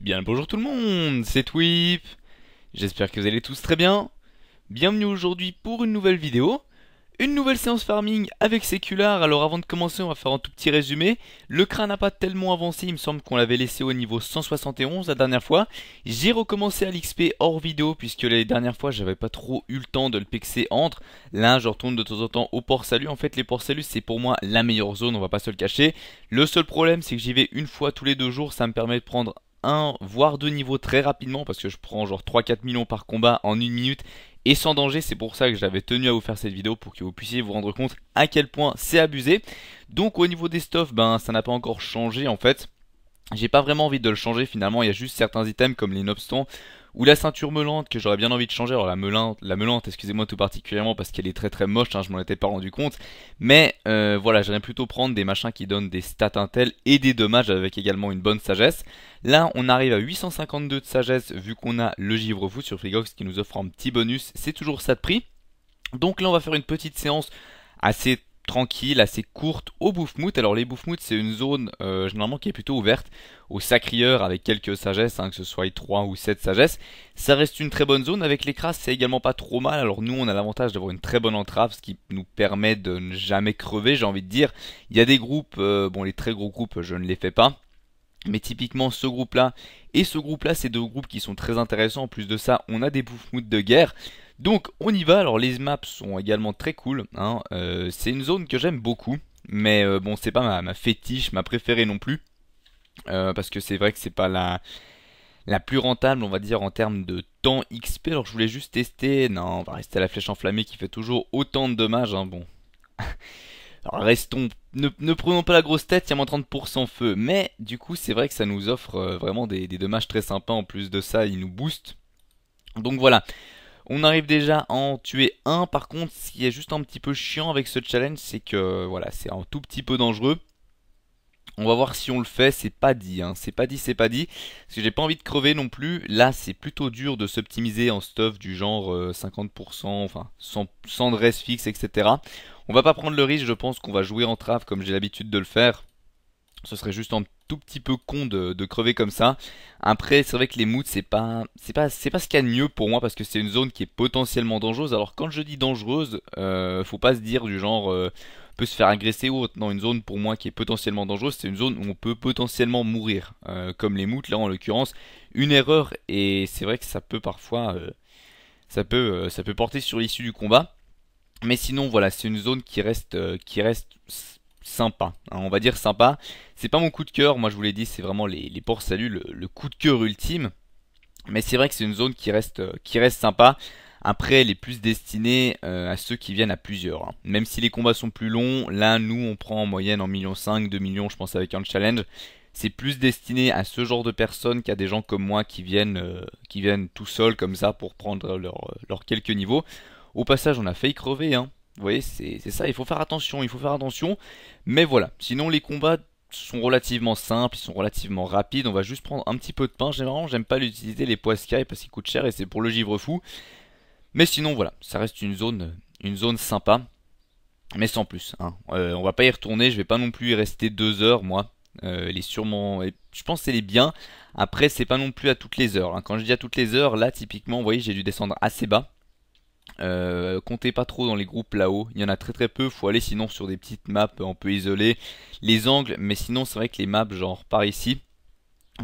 Bien bonjour tout le monde, c'est Twip J'espère que vous allez tous très bien. Bienvenue aujourd'hui pour une nouvelle vidéo. Une nouvelle séance farming avec Sécular. Alors avant de commencer, on va faire un tout petit résumé. Le crâne n'a pas tellement avancé, il me semble qu'on l'avait laissé au niveau 171 la dernière fois. J'ai recommencé à l'XP hors vidéo puisque les dernières fois j'avais pas trop eu le temps de le pexer entre. Là je retourne de temps en temps au port salut. En fait les ports salut c'est pour moi la meilleure zone, on va pas se le cacher. Le seul problème c'est que j'y vais une fois tous les deux jours, ça me permet de prendre voire deux niveaux très rapidement parce que je prends genre 3-4 millions par combat en une minute et sans danger. C'est pour ça que j'avais tenu à vous faire cette vidéo pour que vous puissiez vous rendre compte à quel point c'est abusé. Donc au niveau des stuffs, ben ça n'a pas encore changé en fait. J'ai pas vraiment envie de le changer finalement, il y a juste certains items comme les Nobstons ou la ceinture melante que j'aurais bien envie de changer. Alors la melante, la melante, excusez-moi tout particulièrement parce qu'elle est très très moche, hein, je m'en étais pas rendu compte. Mais euh, voilà, j'aimerais plutôt prendre des machins qui donnent des stats et des dommages avec également une bonne sagesse. Là, on arrive à 852 de sagesse vu qu'on a le givre fou sur Frigox qui nous offre un petit bonus. C'est toujours ça de prix. Donc là, on va faire une petite séance assez tranquille, assez courte au Boufmout. Alors les Boufmout, c'est une zone euh, généralement qui est plutôt ouverte aux sacrieurs avec quelques sagesses, hein, que ce soit 3 ou 7 sagesses. Ça reste une très bonne zone, avec les crasses c'est également pas trop mal, alors nous on a l'avantage d'avoir une très bonne entrave, ce qui nous permet de ne jamais crever j'ai envie de dire. Il y a des groupes, euh, bon les très gros groupes je ne les fais pas, mais typiquement ce groupe là et ce groupe là c'est deux groupes qui sont très intéressants. En plus de ça on a des Boufmout de guerre. Donc on y va, alors les maps sont également très cool, hein. euh, c'est une zone que j'aime beaucoup, mais euh, bon c'est pas ma, fétiche, ma préférée non plus, euh, parce que c'est vrai que c'est pas la, la plus rentable on va dire en termes de temps XP, alors je voulais juste tester, non on va rester à la flèche enflammée qui fait toujours autant de dommages, hein, bon... Alors restons, ne, prenons pas la grosse tête, il y a moins 30% feu. Mais du coup, c'est vrai que ça nous offre vraiment des, des, dommages très sympas. En plus de ça, il nous booste. Donc voilà, on arrive déjà à en tuer un. Par contre, ce qui est juste un petit peu chiant avec ce challenge, c'est que voilà, c'est un tout petit peu dangereux. On va voir si on le fait, c'est pas dit, hein. c'est pas dit, c'est pas dit, parce que j'ai pas envie de crever non plus, là c'est plutôt dur de s'optimiser en stuff du genre 50%, euh, enfin sans, sans dress fixe, etc. On va pas prendre le risque, je pense qu'on va jouer en trave comme j'ai l'habitude de le faire, ce serait juste un, tout petit peu con de, crever comme ça. Après, c'est vrai que les moutes c'est pas, c'est pas, c'est pas ce qu'il y a de mieux pour moi parce que c'est une zone qui est potentiellement dangereuse. Alors quand je dis dangereuse, euh, faut pas se dire du genre euh, peut se faire agresser ou autre. Non, une zone pour moi qui est potentiellement dangereuse, c'est une zone où on peut potentiellement mourir, euh, comme les moutes là en l'occurrence. Une erreur et c'est vrai que ça peut parfois, ça peut, ça peut porter sur l'issue du combat. Mais sinon, voilà, c'est une zone qui reste, qui reste sympa. Hein, on va dire sympa. C'est pas mon coup de cœur, moi je vous l'ai dit, c'est vraiment les, ports salut, le, coup de cœur ultime. Mais c'est vrai que c'est une zone qui reste, euh, qui reste sympa. Après, elle est plus destinée euh, à ceux qui viennent à plusieurs. Hein. Même si les combats sont plus longs, là, nous, on prend en moyenne en million 5, 2 millions, je pense, avec un challenge. C'est plus destiné à ce genre de personnes qu'à des gens comme moi qui viennent, euh, qui viennent tout seuls comme ça pour prendre leurs leur quelques niveaux. Au passage, on a failli crever, hein. Vous voyez, c'est ça, il faut faire attention, il faut faire attention. Mais voilà, sinon les combats sont relativement simples, ils sont relativement rapides. On va juste prendre un petit peu de pain. Généralement, j'aime pas l'utiliser les poiscailles parce qu'ils coûtent cher et c'est pour le givre fou. Mais sinon, voilà, ça reste une zone, une zone sympa, mais sans plus. Hein. Euh, on va pas y retourner, je vais pas non plus y rester deux heures, moi. Euh, est sûrement, je pense qu'elle est bien. Après, c'est pas non plus à toutes les heures. Hein. Quand je dis à toutes les heures, là, typiquement, vous voyez, j'ai dû descendre assez bas. Euh, comptez pas trop dans les groupes là-haut, il y en a très très peu, faut aller sinon sur des petites maps un peu isolées, les angles, mais sinon c'est vrai que les maps genre par ici,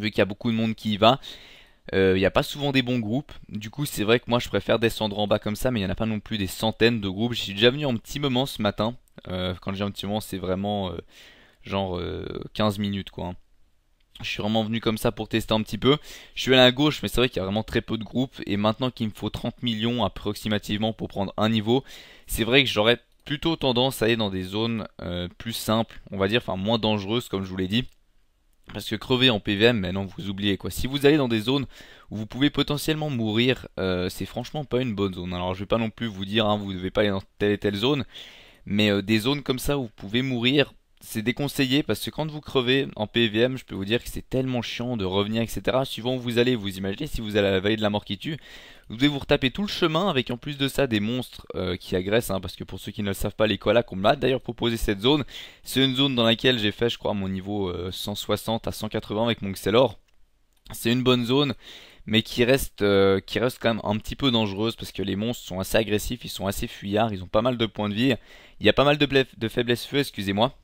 vu qu'il y a beaucoup de monde qui y va, euh, il n'y a pas souvent des bons groupes, du coup c'est vrai que moi je préfère descendre en bas comme ça, mais il n'y en a pas non plus des centaines de groupes, je suis déjà venu en petit moment ce matin, euh, quand j'ai un petit moment c'est vraiment genre 15 minutes quoi. Hein. Je suis vraiment venu comme ça pour tester un petit peu. Je suis allé à gauche, mais c'est vrai qu'il y a vraiment très peu de groupes. Et maintenant qu'il me faut 30 millions approximativement pour prendre un niveau, c'est vrai que j'aurais plutôt tendance à aller dans des zones euh, plus simples, on va dire, enfin moins dangereuses comme je vous l'ai dit. Parce que crever en PVM, maintenant vous oubliez quoi. Si vous allez dans des zones où vous pouvez potentiellement mourir, euh, c'est franchement pas une bonne zone. Alors je vais pas non plus vous dire, hein, vous devez pas aller dans telle et telle zone. Mais euh, des zones comme ça où vous pouvez mourir, c'est déconseillé parce que quand vous crevez en PVM, je peux vous dire que c'est tellement chiant de revenir, etc. Suivant où vous allez, vous imaginez, si vous allez à la vallée de la mort qui tue, vous devez vous retaper tout le chemin avec en plus de ça des monstres euh, qui agressent, hein, parce que pour ceux qui ne le savent pas, les koalas qu'on m'a d'ailleurs proposé cette zone, c'est une zone dans laquelle j'ai fait, je crois, mon niveau 160 euh, à 180 avec mon Xelor. C'est une bonne zone, mais qui reste, euh, qui reste quand même un petit peu dangereuse parce que les monstres sont assez agressifs, ils sont assez fuyards, ils ont pas mal de points de vie, il y a pas mal de, de faiblesses feu, excusez-moi.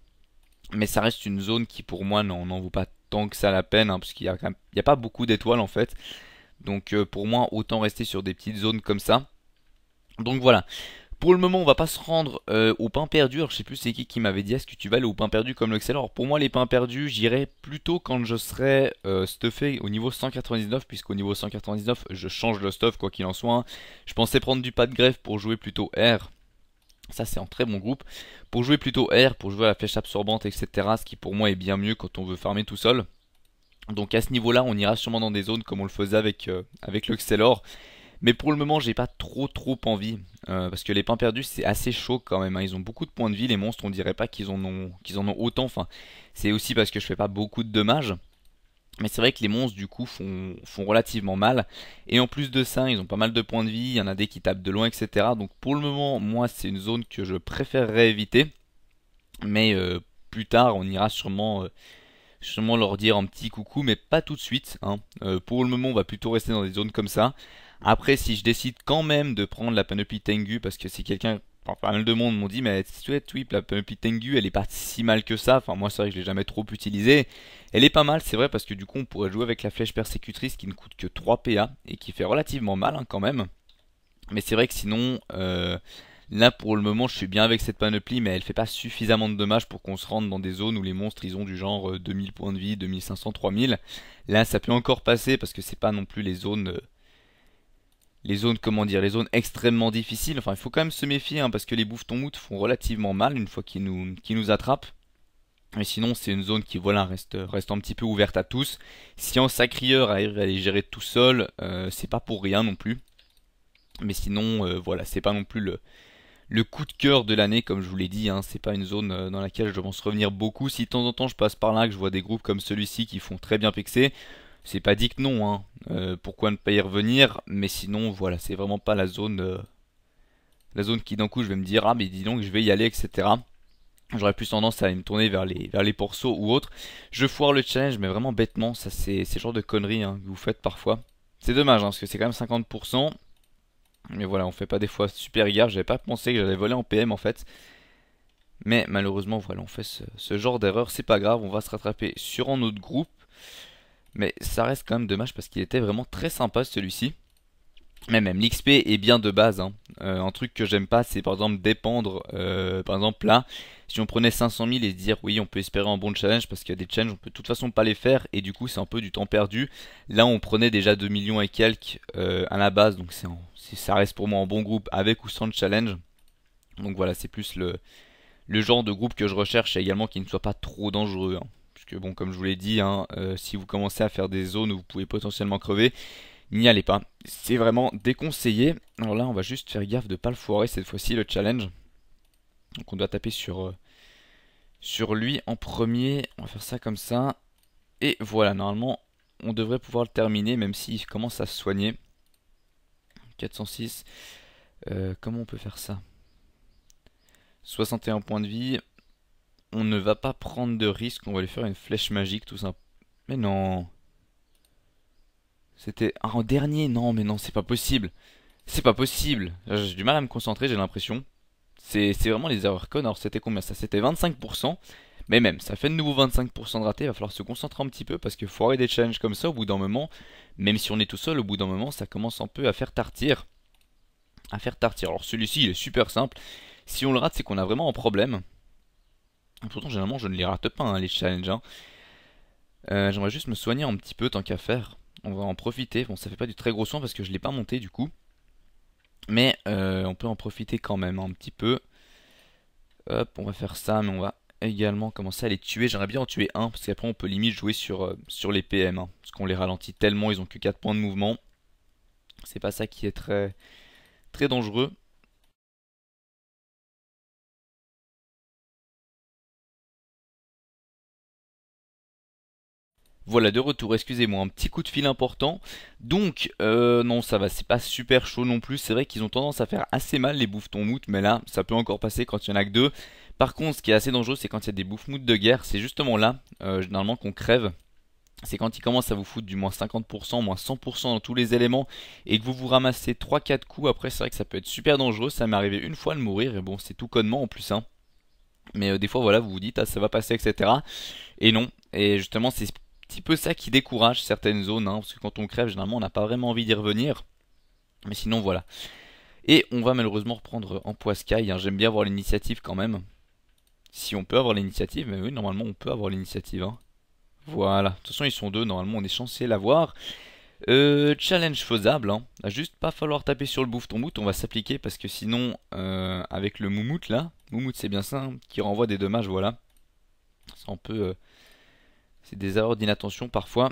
Mais ça reste une zone qui pour moi n'en vaut pas tant que ça la peine, hein, parce qu'il n'y a, a, pas beaucoup d'étoiles en fait. Donc euh, pour moi, autant rester sur des petites zones comme ça. Donc voilà. Pour le moment, on va pas se rendre euh, au pain perdu. Alors, je sais plus c'est qui qui m'avait dit est-ce que tu vas aller au pain perdu comme le Alors pour moi, les pains perdus, j'irai plutôt quand je serai euh, stuffé au niveau 199, puisqu'au niveau 199, je change le stuff quoi qu'il en soit. Hein. Je pensais prendre du pas de grève pour jouer plutôt R ça c'est un très bon groupe. Pour jouer plutôt R, pour jouer à la flèche absorbante, etc. Ce qui pour moi est bien mieux quand on veut farmer tout seul. Donc à ce niveau-là, on ira sûrement dans des zones comme on le faisait avec, euh, avec le Xelor. Mais pour le moment, j'ai pas trop trop envie. Euh, parce que les pains perdus, c'est assez chaud quand même. Hein. Ils ont beaucoup de points de vie, les monstres. On dirait pas qu'ils en, ont, en ont autant. Enfin, c'est aussi parce que je fais pas beaucoup de dommages. Mais c'est vrai que les monstres du coup font, relativement mal. Et en plus de ça, ils ont pas mal de points de vie, il y en a des qui tapent de loin, etc. Donc pour le moment, moi c'est une zone que je préférerais éviter. Mais euh, plus tard, on ira sûrement, euh, sûrement leur dire un petit coucou, mais pas tout de suite. Hein. Euh, pour le moment, on va plutôt rester dans des zones comme ça. Après, si je décide quand même de prendre la panoplie Tengu, parce que c'est quelqu'un pas mal de monde m'ont dit mais la panoplie Tengu elle est pas si mal que ça enfin moi c'est vrai que je l'ai jamais trop utilisée elle est pas mal c'est vrai parce que du coup on pourrait jouer avec la flèche persécutrice qui ne coûte que 3 PA et qui fait relativement mal hein, quand même mais c'est vrai que sinon euh, là pour le moment je suis bien avec cette panoplie mais elle fait pas suffisamment de dommages pour qu'on se rende dans des zones où les monstres ils ont du genre 2000 euh, points de vie 2500 3000 là ça peut encore passer parce que c'est pas non plus les zones euh, les zones, comment dire, les zones extrêmement difficiles. Enfin, il faut quand même se méfier hein, parce que les bouffetons moutes font relativement mal une fois qu'ils nous, nous attrapent. Mais sinon, c'est une zone qui voilà, reste, reste un petit peu ouverte à tous. Si en sacrieur arrive à les gérer tout seul, euh, c'est pas pour rien non plus. Mais sinon, euh, voilà, c'est pas non plus le, le coup de cœur de l'année, comme je vous l'ai dit. Hein. c'est pas une zone euh, dans laquelle je pense revenir beaucoup. Si de temps en temps je passe par là, que je vois des groupes comme celui-ci qui font très bien pixer, c'est pas dit que non, hein. Euh, pourquoi ne pas y revenir Mais sinon, voilà, c'est vraiment pas la zone, euh, la zone qui d'un coup je vais me dire ah mais dis donc je vais y aller, etc. J'aurais plus tendance à me tourner vers les, vers les porceaux ou autres. Je foire le challenge, mais vraiment bêtement, ça c'est ce genre de conneries hein, que vous faites parfois. C'est dommage, hein, parce que c'est quand même 50%. Mais voilà, on fait pas des fois super guerre, J'avais pas pensé que j'allais voler en PM en fait. Mais malheureusement, voilà, on fait ce genre d'erreur. C'est pas grave, on va se rattraper sur un autre groupe. Mais ça reste quand même dommage parce qu'il était vraiment très sympa celui-ci. Mais même l'XP est bien de base. Hein. Euh, un truc que j'aime pas, c'est par exemple dépendre. Euh, par exemple là, si on prenait 500 000 et se dire oui, on peut espérer un bon challenge parce qu'il y a des challenges, on peut de toute façon pas les faire et du coup c'est un peu du temps perdu. Là, on prenait déjà 2 millions et quelques euh, à la base, donc c'est ça reste pour moi un bon groupe avec ou sans challenge. Donc voilà, c'est plus le, le genre de groupe que je recherche également qui ne soit pas trop dangereux. Hein que bon, comme je vous l'ai dit, hein, euh, si vous commencez à faire des zones où vous pouvez potentiellement crever, n'y allez pas. C'est vraiment déconseillé. Alors là, on va juste faire gaffe de ne pas le foirer cette fois-ci, le challenge. Donc on doit taper sur, euh, sur lui en premier. On va faire ça comme ça. Et voilà, normalement, on devrait pouvoir le terminer, même s'il commence à se soigner. 406. Euh, comment on peut faire ça 61 points de vie on ne va pas prendre de risque, on va lui faire une flèche magique tout simple. Mais non C'était... Ah, en dernier Non, mais non, c'est pas possible C'est pas possible J'ai du mal à me concentrer, j'ai l'impression. C'est vraiment les erreurs connes. Alors, c'était combien ça C'était 25%. Mais même, ça fait de nouveau 25% de raté, il va falloir se concentrer un petit peu parce que foirer des challenges comme ça, au bout d'un moment, même si on est tout seul, au bout d'un moment, ça commence un peu à faire tartir. À faire tartir. Alors celui-ci, il est super simple. Si on le rate, c'est qu'on a vraiment un problème. Pourtant, généralement, je ne les rate pas, hein, les challenges. Hein. Euh, j'aimerais juste me soigner un petit peu, tant qu'à faire. On va en profiter. Bon, ça fait pas du très gros soin parce que je l'ai pas monté du coup. Mais euh, on peut en profiter quand même un petit peu. Hop, on va faire ça, mais on va également commencer à les tuer. J'aimerais bien en tuer un, parce qu'après on peut limite jouer sur, euh, sur les PM. Hein, parce qu'on les ralentit tellement, ils ont que 4 points de mouvement. C'est pas ça qui est très, très dangereux. Voilà, de retour, excusez-moi, un petit coup de fil important. Donc, euh, non, ça va, c'est pas super chaud non plus. C'est vrai qu'ils ont tendance à faire assez mal les bouffetons moutes, mais là, ça peut encore passer quand il y en a que deux. Par contre, ce qui est assez dangereux, c'est quand il y a des bouffes moutes de guerre. C'est justement là, euh, généralement, qu'on crève c'est quand ils commencent à vous foutre du moins 50%, moins 100% dans tous les éléments et que vous vous ramassez 3-4 coups après, c'est vrai que ça peut être super dangereux. Ça m'est arrivé une fois de mourir et bon, c'est tout connement en plus. Hein. Mais euh, des fois, voilà, vous vous dites, ah, ça va passer, etc. Et non. Et justement, c'est petit peu ça qui décourage certaines zones, hein, parce que quand on crève, généralement, on n'a pas vraiment envie d'y revenir. Mais sinon, voilà. Et on va malheureusement reprendre euh, en poiscaille. Hein. J'aime bien avoir l'initiative quand même. Si on peut avoir l'initiative, mais oui, normalement, on peut avoir l'initiative. Hein. Voilà. De toute façon, ils sont deux. Normalement, on est censé l'avoir. Euh, challenge faisable, hein. juste pas falloir taper sur le bouffe ton mout, on va s'appliquer parce que sinon euh, avec le moumout là, moumout c'est bien ça, qui renvoie des dommages, voilà. c'est un peut c'est des erreurs d'inattention parfois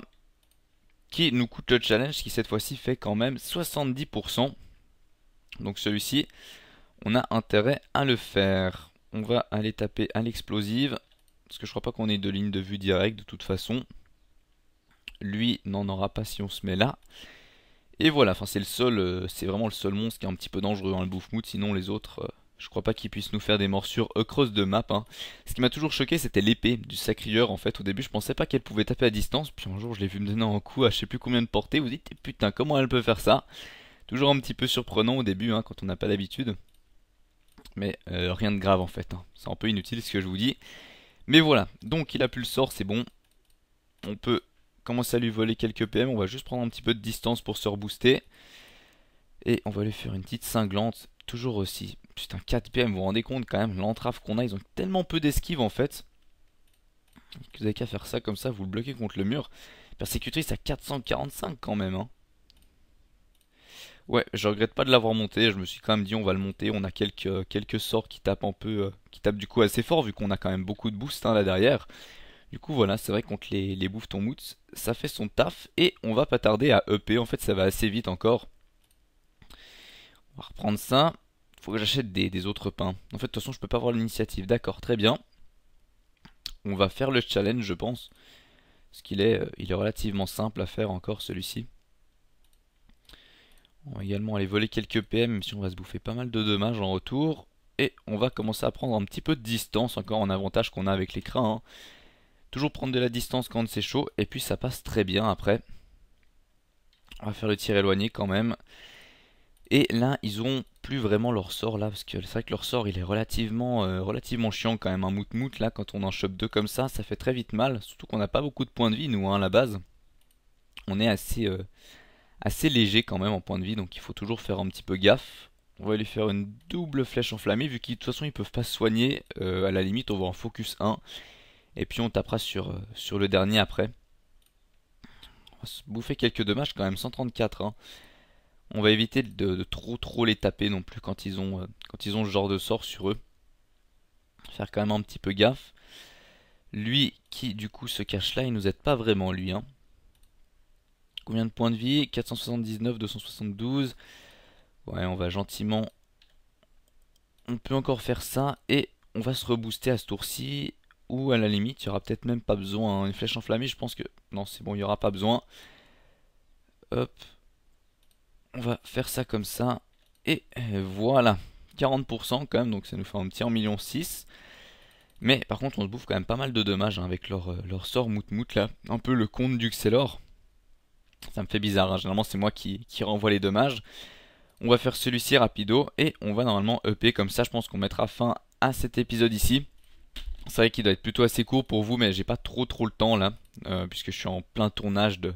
qui nous coûtent le challenge qui cette fois-ci fait quand même 70%. Donc celui-ci, on a intérêt à le faire. On va aller taper à l'explosive parce que je crois pas qu'on ait de ligne de vue directe de toute façon. Lui n'en aura pas si on se met là. Et voilà, enfin c'est le seul, euh, c'est vraiment le seul monstre qui est un petit peu dangereux, dans hein, le bouffe sinon les autres, euh, je crois pas qu'il puisse nous faire des morsures across de map. Hein. Ce qui m'a toujours choqué, c'était l'épée du sacrieur. En fait, au début, je pensais pas qu'elle pouvait taper à distance. Puis un jour, je l'ai vu me donner un coup à je sais plus combien de portée. Vous dites, putain, comment elle peut faire ça Toujours un petit peu surprenant au début, hein, quand on n'a pas l'habitude. Mais euh, rien de grave en fait. Hein. C'est un peu inutile ce que je vous dis. Mais voilà, donc il a plus le sort, c'est bon. On peut commencer à lui voler quelques PM. On va juste prendre un petit peu de distance pour se rebooster. Et on va lui faire une petite cinglante. Toujours aussi. Putain, 4 PM, vous vous rendez compte quand même, l'entrave qu'on a, ils ont tellement peu d'esquive en fait. vous avez qu'à faire ça comme ça, vous le bloquez contre le mur. Persécutrice à 445 quand même. Hein. Ouais, je regrette pas de l'avoir monté. Je me suis quand même dit on va le monter. On a quelques, quelques sorts qui tapent un peu, euh, qui tapent du coup assez fort vu qu'on a quand même beaucoup de boost hein, là derrière. Du coup voilà, c'est vrai contre les, les bouffes ça fait son taf et on va pas tarder à EP. En fait ça va assez vite encore. On va reprendre ça. Faut que j'achète des, autres pains. En fait, de toute façon, je peux pas avoir l'initiative. D'accord, très bien. On va faire le challenge, je pense. Parce qu'il est, euh, il est relativement simple à faire encore, celui-ci. On va également aller voler quelques PM, même si on va se bouffer pas mal de dommages en retour. Et on va commencer à prendre un petit peu de distance, encore en avantage qu'on a avec les hein. Toujours prendre de la distance quand c'est chaud, et puis ça passe très bien après. On va faire le tir éloigné quand même. Et là, ils ont plus vraiment leur sort là, parce que c'est vrai que leur sort il est relativement, euh, relativement chiant quand même. Un mout-mout là, quand on en chope deux comme ça, ça fait très vite mal. Surtout qu'on n'a pas beaucoup de points de vie nous, hein, à la base. On est assez, euh, assez léger quand même en points de vie, donc il faut toujours faire un petit peu gaffe. On va lui faire une double flèche enflammée, vu qu'ils de toute façon ils peuvent pas se soigner. Euh, à la limite, on va en focus 1. Et puis on tapera sur, sur le dernier après. On va se bouffer quelques dommages quand même, 134. Hein. On va éviter de, trop trop les taper non plus quand ils ont, euh, quand ils ont ce genre de sort sur eux. Faire quand même un petit peu gaffe. Lui qui du coup se cache là, il nous aide pas vraiment lui. Hein. Combien de points de vie 479, 272. Ouais, on va gentiment... On peut encore faire ça et on va se rebooster à ce tour-ci. Ou à la limite, il y aura peut-être même pas besoin. Hein. Une flèche enflammée, je pense que... Non, c'est bon, il y aura pas besoin. Hop, on va faire ça comme ça. Et euh, voilà. 40% quand même, donc ça nous fait un petit 1,6 million. Mais par contre, on se bouffe quand même pas mal de dommages hein, avec leur, euh, leur sort moutmout là. Un peu le compte du Xelor. Ça me fait bizarre, hein. généralement c'est moi qui, qui renvoie les dommages. On va faire celui-ci rapido et on va normalement EP comme ça. Je pense qu'on mettra fin à cet épisode ici. C'est vrai qu'il doit être plutôt assez court pour vous, mais j'ai pas trop trop le temps là, euh, puisque je suis en plein tournage de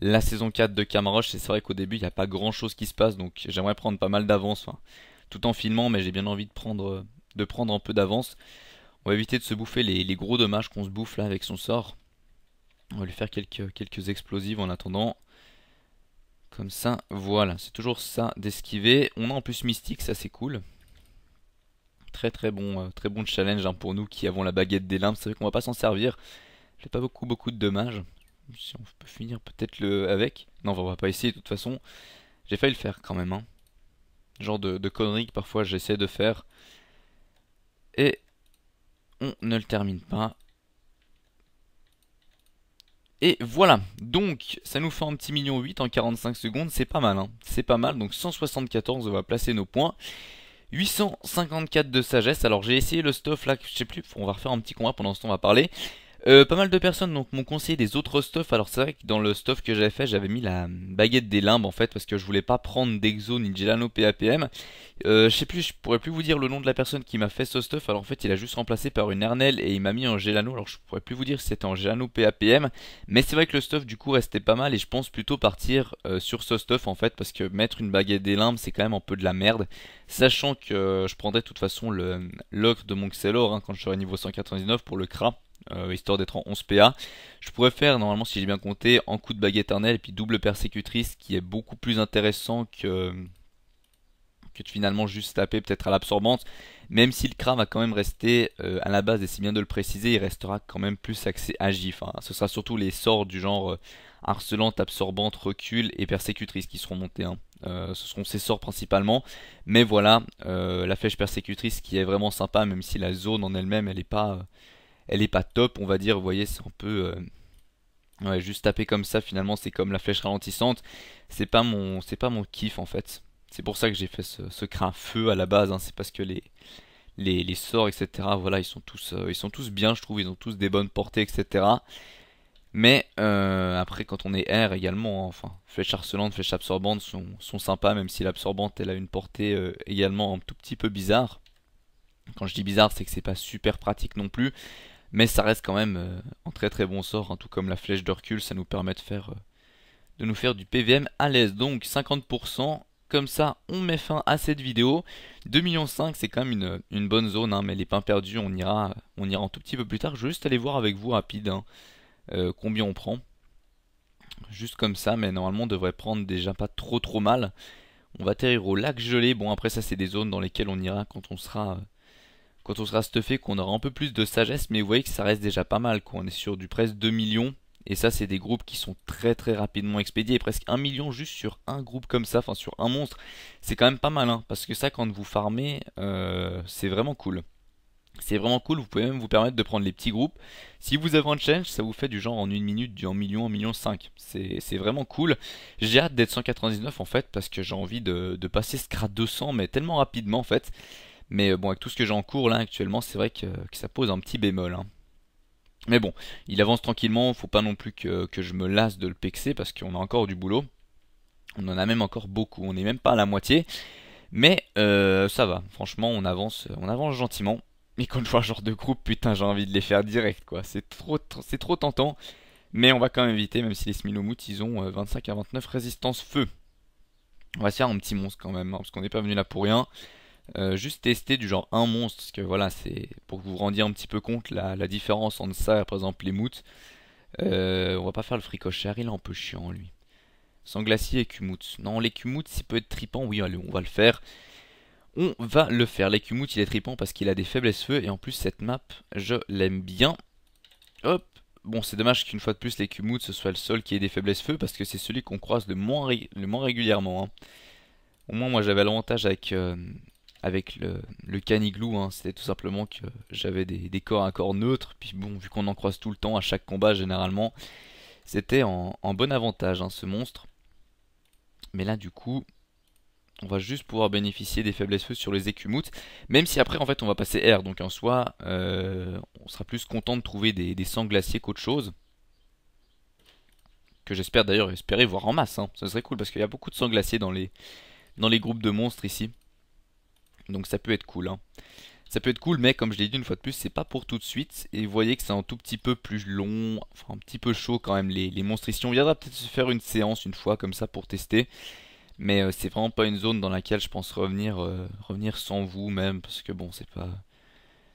la saison 4 de Camaroche Et c'est vrai qu'au début, il n'y a pas grand chose qui se passe, donc j'aimerais prendre pas mal d'avance, tout en filmant, mais j'ai bien envie de prendre, de prendre un peu d'avance. On va éviter de se bouffer les, gros dommages qu'on se bouffe là avec son sort. On va lui faire quelques, quelques explosives en attendant. Comme ça, voilà, c'est toujours ça d'esquiver. On a en plus Mystique, ça c'est cool très très bon, euh, très bon challenge hein, pour nous qui avons la baguette des limbes. C'est vrai qu'on va pas s'en servir. j'ai pas beaucoup beaucoup de dommages. Si on peut finir peut-être le avec. Non, on va pas essayer de toute façon. J'ai failli le faire quand même. Hein. Genre de, conneries que parfois j'essaie de faire. Et on ne le termine pas. Et voilà, donc ça nous fait un petit million 8 en 45 secondes, c'est pas mal, hein. c'est pas mal, donc 174 on va placer nos points. 854 de sagesse. Alors j'ai essayé le stuff là, je sais plus, on va refaire un petit combat pendant ce temps, on va parler. Euh, pas mal de personnes donc m'ont conseillé des autres stuffs. Alors c'est vrai que dans le stuff que j'avais fait, j'avais mis la baguette des limbes en fait parce que je voulais pas prendre d'exo ni Gelano PAPM. Euh, je sais plus, je pourrais plus vous dire le nom de la personne qui m'a fait ce stuff. Alors en fait, il a juste remplacé par une Ernelle et il m'a mis en Gelano. Alors je pourrais plus vous dire si c'était en Gelano PAPM, mais c'est vrai que le stuff du coup restait pas mal et je pense plutôt partir euh, sur ce stuff en fait parce que mettre une baguette des limbes c'est quand même un peu de la merde, sachant que je prendrais de toute façon le l'ocre de mon Xelor hein, quand je serai niveau 199 pour le cra. Euh, histoire d'être en 11 PA. Je pourrais faire, normalement, si j'ai bien compté, en coup de baguette éternelle et puis double persécutrice, qui est beaucoup plus intéressant que, que de finalement juste taper peut-être à l'absorbante. Même si le crâne va quand même rester euh, à la base, et c'est bien de le préciser, il restera quand même plus axé à hein. Ce sera surtout les sorts du genre euh, harcelante, absorbante, recul et persécutrice qui seront montés. Hein. ce seront ces sorts principalement. Mais voilà, la flèche persécutrice qui est vraiment sympa, même si la zone en elle-même, elle n'est pas elle est pas top, on va dire. Vous voyez, c'est un peu. Euh, ouais, juste taper comme ça, finalement, c'est comme la flèche ralentissante. C'est pas mon, c'est pas mon kiff en fait. C'est pour ça que j'ai fait ce, ce crin feu à la base. Hein. C'est parce que les, les, sorts, etc. Voilà, ils sont tous, euh, ils sont tous bien, je trouve. Ils ont tous des bonnes portées, etc. Mais euh, après, quand on est R également, hein, enfin, flèche harcelante, flèche absorbante sont, sont sympas, même si l'absorbante elle a une portée également un tout petit peu bizarre. Quand je dis bizarre, c'est que c'est pas super pratique non plus. Mais ça reste quand même en euh, très très bon sort, hein, tout comme la flèche recul, ça nous permet de, faire, euh, de nous faire du PVM à l'aise. Donc 50%, comme ça on met fin à cette vidéo. 2,5 millions c'est quand même une, bonne zone, hein, mais les pains perdus on ira, on ira un tout petit peu plus tard. Je vais juste aller voir avec vous rapide hein, euh, combien on prend. Juste comme ça, mais normalement on devrait prendre déjà pas trop trop mal. On va atterrir au lac gelé, bon après ça c'est des zones dans lesquelles on ira quand on sera quand on sera stuffé qu'on aura un peu plus de sagesse, mais vous voyez que ça reste déjà pas mal, qu'on on est sur du presque 2 millions, et ça c'est des groupes qui sont très très rapidement expédiés, presque 1 million juste sur un groupe comme ça, enfin sur un monstre, c'est quand même pas mal, hein. parce que ça quand vous farmez, euh, c'est vraiment cool. C'est vraiment cool, vous pouvez même vous permettre de prendre les petits groupes. Si vous avez un challenge, ça vous fait du genre en une minute, du 1 million, 1 million 5. C'est vraiment cool. J'ai hâte d'être 199 en fait, parce que j'ai envie de, passer ce 200, mais tellement rapidement en fait. Mais euh, bon, avec tout ce que j'ai en cours là actuellement, c'est vrai que, ça pose un petit bémol. Hein. Mais bon, il avance tranquillement, faut pas non plus que, je me lasse de le pexer parce qu'on a encore du boulot. On en a même encore beaucoup, on n'est même pas à la moitié. Mais euh, ça va, franchement on avance, on avance gentiment. Mais quand je vois ce genre de groupe, putain j'ai envie de les faire direct quoi. C'est trop, tentant. Mais on va quand même éviter, même si les Smilomouts, ils ont 25 euh, à 29 résistance feu. On va se faire un petit monstre quand même, hein, parce qu'on n'est pas venu là pour rien. Euh, juste tester du genre un monstre, parce que voilà, c'est pour que vous vous rendiez un petit peu compte la, différence entre ça et par exemple les moutes. Euh, on va pas faire le fricochère, il est un peu chiant lui. Sans glacier et Non, les Kumut, s'il peut être tripant, oui, on va le faire. On va le faire. Les il est tripant parce qu'il a des faiblesses feu, et en plus, cette map, je l'aime bien. Hop, bon, c'est dommage qu'une fois de plus, les ce soit le seul qui ait des faiblesses feu, parce que c'est celui qu'on croise le moins, moins régulièrement. Hein. Au moins, moi, j'avais l'avantage avec, euh, avec le, caniglou, hein. c'était tout simplement que j'avais des, corps à corps neutres, puis bon, vu qu'on en croise tout le temps à chaque combat généralement, c'était en, bon avantage hein, ce monstre. Mais là du coup, on va juste pouvoir bénéficier des faiblesses feu sur les écumoutes, même si après en fait on va passer R, donc en soi, euh, on sera plus content de trouver des, sangs glaciers qu'autre chose. Que j'espère d'ailleurs espérer voir en masse, hein. ça serait cool parce qu'il y a beaucoup de sangs glaciers dans les, dans les groupes de monstres ici. Donc ça peut être cool. Hein. Ça peut être cool, mais comme je l'ai dit une fois de plus, c'est pas pour tout de suite. Et vous voyez que c'est un tout petit peu plus long, enfin un petit peu chaud quand même, les, les ici. On viendra peut-être se faire une séance une fois comme ça pour tester. Mais euh, c'est vraiment pas une zone dans laquelle je pense revenir, euh, revenir sans vous même, parce que bon, c'est pas...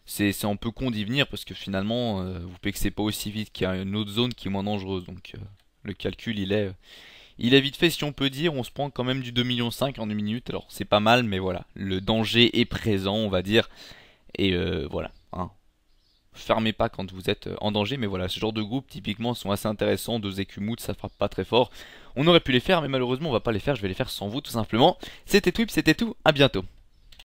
C'est un peu con d'y venir, parce que finalement, euh, vous pexez pas aussi vite qu'il y a une autre zone qui est moins dangereuse. Donc le calcul, il est il est vite fait, si on peut dire, on se prend quand même du 2,5 millions en une minute, Alors c'est pas mal, mais voilà, le danger est présent, on va dire. Et euh, voilà, hein. fermez pas quand vous êtes euh, en danger, mais voilà, ce genre de groupe typiquement sont assez intéressants. Deux écus ça frappe pas très fort. On aurait pu les faire, mais malheureusement on va pas les faire, je vais les faire sans vous tout simplement. C'était Twip, c'était tout, à bientôt.